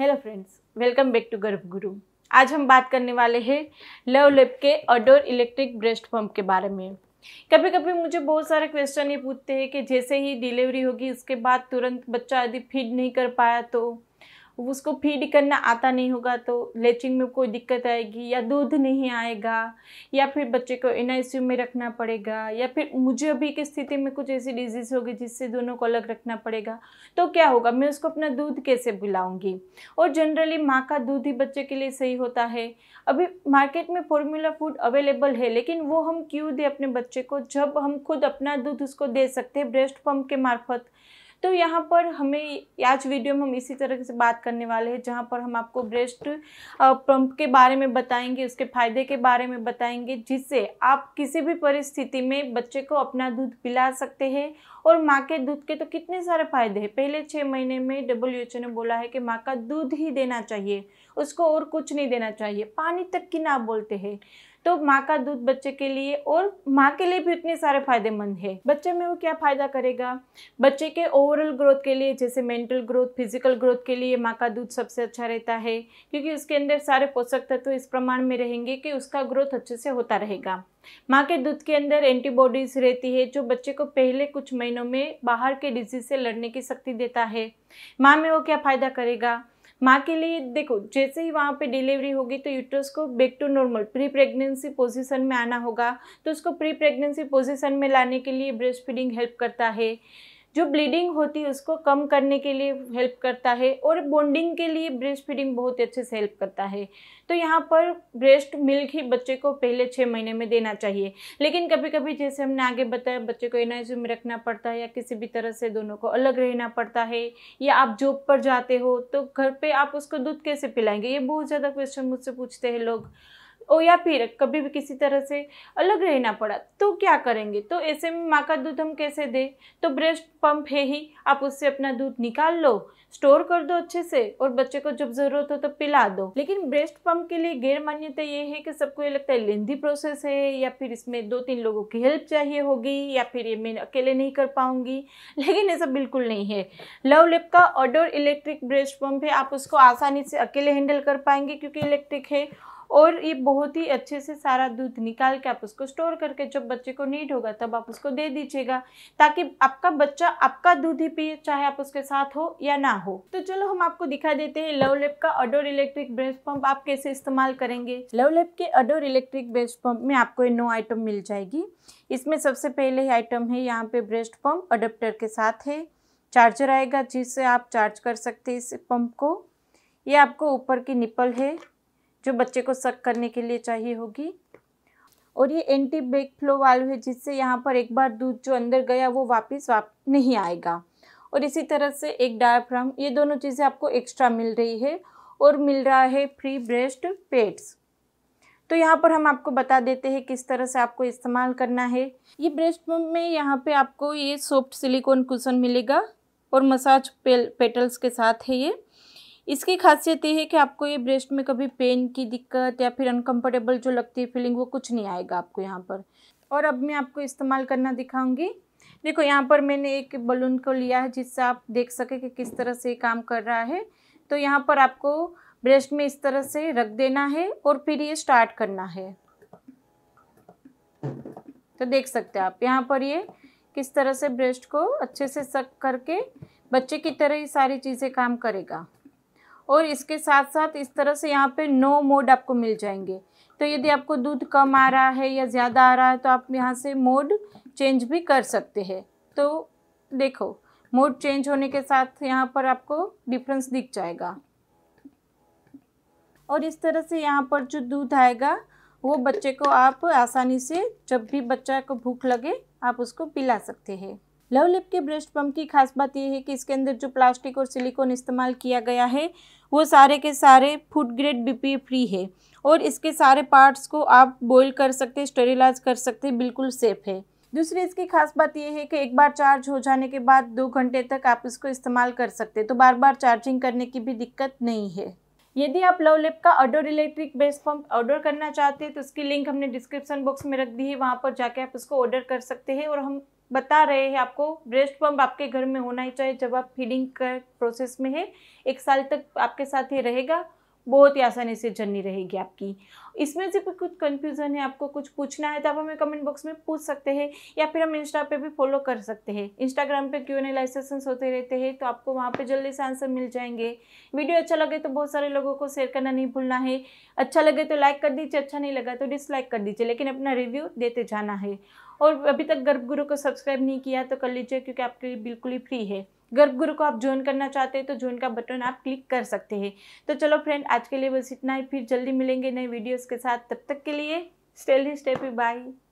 hello friends welcome back to Garbh Guru आज हम बात करने वाले हैं लव लैब के अडोर इलेक्ट्रिक ब्रेस्ट पम्प के बारे में कभी कभी मुझे बहुत सारे क्वेश्चन ये पूछते हैं कि जैसे ही डिलीवरी होगी उसके बाद तुरंत बच्चा यदि फीड नहीं कर पाया तो उसको फीड करना आता नहीं होगा तो लेचिंग में कोई दिक्कत आएगी या दूध नहीं आएगा या फिर बच्चे को एन में रखना पड़ेगा या फिर मुझे अभी की स्थिति में कुछ ऐसी डिजीज़ होगी जिससे दोनों को अलग रखना पड़ेगा तो क्या होगा मैं उसको अपना दूध कैसे बुलाऊँगी और जनरली माँ का दूध ही बच्चे के लिए सही होता है अभी मार्केट में फॉर्मूला फूड अवेलेबल है लेकिन वो हम क्यों दें अपने बच्चे को जब हम खुद अपना दूध उसको दे सकते हैं ब्रेस्ट पम्प के मार्फत तो यहाँ पर हमें आज वीडियो में हम इसी तरह से बात करने वाले हैं जहाँ पर हम आपको ब्रेस्ट पंप के बारे में बताएंगे उसके फ़ायदे के बारे में बताएंगे जिससे आप किसी भी परिस्थिति में बच्चे को अपना दूध पिला सकते हैं और माँ के दूध के तो कितने सारे फ़ायदे हैं पहले छः महीने में डब्ल्यू ने बोला है कि माँ का दूध ही देना चाहिए उसको और कुछ नहीं देना चाहिए पानी तक की ना बोलते हैं तो माँ का दूध बच्चे के लिए और माँ के लिए भी उतने सारे फायदेमंद है बच्चे में वो क्या फ़ायदा करेगा बच्चे के ओवरऑल ग्रोथ के लिए जैसे मेंटल ग्रोथ फिजिकल ग्रोथ के लिए माँ का दूध सबसे अच्छा रहता है क्योंकि उसके अंदर सारे पोषक तत्व तो इस प्रमाण में रहेंगे कि उसका ग्रोथ अच्छे से होता रहेगा माँ के दूध के अंदर एंटीबॉडीज रहती है जो बच्चे को पहले कुछ महीनों में बाहर के डिजीज से लड़ने की शक्ति देता है माँ में वो क्या फ़ायदा करेगा माँ के लिए देखो जैसे ही वहाँ पे डिलीवरी होगी तो यूट्रस को back to normal pre pregnancy position में आना होगा तो उसको प्री प्रेगनेंसी पोजीशन में लाने के लिए ब्रेस्ट फीडिंग हेल्प करता है जो ब्लीडिंग होती है उसको कम करने के लिए हेल्प करता है और बॉन्डिंग के लिए ब्रेस्ट फीडिंग बहुत अच्छे से हेल्प करता है तो यहाँ पर ब्रेस्ट मिल्क ही बच्चे को पहले छः महीने में देना चाहिए लेकिन कभी कभी जैसे हमने आगे बताया बच्चे को एनआईसी में रखना पड़ता है या किसी भी तरह से दोनों को अलग रहना पड़ता है या आप जॉब पर जाते हो तो घर पर आप उसको दूध कैसे पिलाएंगे ये बहुत ज़्यादा क्वेश्चन मुझसे पूछते हैं लोग और या फिर कभी भी किसी तरह से अलग रहना पड़ा तो क्या करेंगे तो ऐसे में माँ का दूध हम कैसे दें तो ब्रेस्ट पंप है ही आप उससे अपना दूध निकाल लो स्टोर कर दो अच्छे से और बच्चे को जब जरूरत हो तो पिला दो लेकिन ब्रेस्ट पंप के लिए गैर मान्यता ये है कि सबको ये लगता है लेंदी प्रोसेस है या फिर इसमें दो तीन लोगों की हेल्प चाहिए होगी या फिर ये मैं अकेले नहीं कर पाऊंगी लेकिन ऐसा बिल्कुल नहीं है लव लेप का ऑडोर इलेक्ट्रिक ब्रेस्ट पंप है आप उसको आसानी से अकेले हैंडल कर पाएंगे क्योंकि इलेक्ट्रिक है और ये बहुत ही अच्छे से सारा दूध निकाल के आप उसको स्टोर करके जब बच्चे को नीड होगा तब आप उसको दे दीजिएगा ताकि आपका बच्चा आपका दूध ही पिए चाहे आप उसके साथ हो या ना हो तो चलो हम आपको दिखा देते हैं लव लेप का अडोर इलेक्ट्रिक ब्रेस्ट पंप आप कैसे इस्तेमाल करेंगे लव लेप के अडोर इलेक्ट्रिक ब्रेस्ट पंप में आपको ये नो आइटम मिल जाएगी इसमें सबसे पहले ही आइटम है यहाँ पे ब्रेस्ट पंप अडोप्टर के साथ है चार्जर आएगा जिससे आप चार्ज कर सकते हैं इस पंप को ये आपको ऊपर की निपल है जो बच्चे को सक करने के लिए चाहिए होगी और ये एंटी ब्रेक फ्लो वाल्व है जिससे यहाँ पर एक बार दूध जो अंदर गया वो वापस वाप नहीं आएगा और इसी तरह से एक डायफ्राम ये दोनों चीज़ें आपको एक्स्ट्रा मिल रही है और मिल रहा है फ्री ब्रेस्ट पेड्स तो यहाँ पर हम आपको बता देते हैं किस तरह से आपको इस्तेमाल करना है ये ब्रेस्ट पम्प में यहाँ पे आपको ये सॉफ्ट सिलिकॉन कुशन मिलेगा और मसाज पेल पेटल्स के साथ है ये इसकी खासियत ये है कि आपको ये ब्रेस्ट में कभी पेन की दिक्कत या फिर अनकम्फर्टेबल जो लगती है फीलिंग वो कुछ नहीं आएगा आपको यहाँ पर और अब मैं आपको इस्तेमाल करना दिखाऊंगी देखो यहाँ पर मैंने एक बलून को लिया है जिससे आप देख सकें कि किस तरह से काम कर रहा है तो यहाँ पर आपको ब्रेस्ट में इस तरह से रख देना है और फिर ये स्टार्ट करना है तो देख सकते हैं आप यहाँ पर ये किस तरह से ब्रेस्ट को अच्छे से सक करके बच्चे की तरह ही सारी चीज़ें काम करेगा और इसके साथ साथ इस तरह से यहाँ पे नो मोड आपको मिल जाएंगे तो यदि आपको दूध कम आ रहा है या ज़्यादा आ रहा है तो आप यहाँ से मोड चेंज भी कर सकते हैं तो देखो मोड चेंज होने के साथ यहाँ पर आपको डिफरेंस दिख जाएगा और इस तरह से यहाँ पर जो दूध आएगा वो बच्चे को आप आसानी से जब भी बच्चा को भूख लगे आप उसको पिला सकते हैं लव लिप के ब्रेस्ट पम्प की खास बात यह है कि इसके अंदर जो प्लास्टिक और सिलिकॉन इस्तेमाल किया गया है वो सारे के सारे फूड ग्रेड बीपी फ्री है और इसके सारे पार्ट्स को आप बॉईल कर सकते हैं स्टेरिलाइज कर सकते हैं बिल्कुल सेफ है दूसरी इसकी खास बात यह है कि एक बार चार्ज हो जाने के बाद दो घंटे तक आप इसको इस्तेमाल कर सकते हैं तो बार बार चार्जिंग करने की भी दिक्कत नहीं है यदि आप लव लिप का Adore electric breast pump order करना चाहते हैं तो उसकी लिंक हमने डिस्क्रिप्शन बॉक्स में रख दी है वहाँ पर जाके आप उसको ऑर्डर कर सकते हैं और हम बता रहे हैं आपको ब्रेस्ट पंप आपके घर में होना ही चाहिए जब आप फीडिंग का प्रोसेस में है एक साल तक आपके साथ ही रहेगा बहुत ही आसानी से जर्नी रहेगी आपकी इसमें से कुछ कन्फ्यूज़न है आपको कुछ पूछना है तो आप हमें कमेंट बॉक्स में पूछ सकते हैं या फिर हम इंस्टा पे भी फॉलो कर सकते हैं इंस्टाग्राम पे क्यों लाइव सेशंस होते रहते हैं तो आपको वहाँ पे जल्दी से आंसर मिल जाएंगे वीडियो अच्छा लगे तो बहुत सारे लोगों को शेयर करना नहीं भूलना है अच्छा लगे तो लाइक कर दीजिए अच्छा नहीं लगा तो डिसलाइक कर दीजिए लेकिन अपना रिव्यू देते जाना है और अभी तक गर्भगुरु को सब्सक्राइब नहीं किया तो कर लीजिए क्योंकि आपके लिए बिल्कुल ही फ्री है गर्भगुरु को आप ज्वाइन करना चाहते हैं तो ज्वाइन का बटन आप क्लिक कर सकते हैं तो चलो फ्रेंड आज के लिए बस इतना ही फिर जल्दी मिलेंगे नए वीडियोज़ के साथ तब तक के लिए स्टेल ही स्टेपी बाई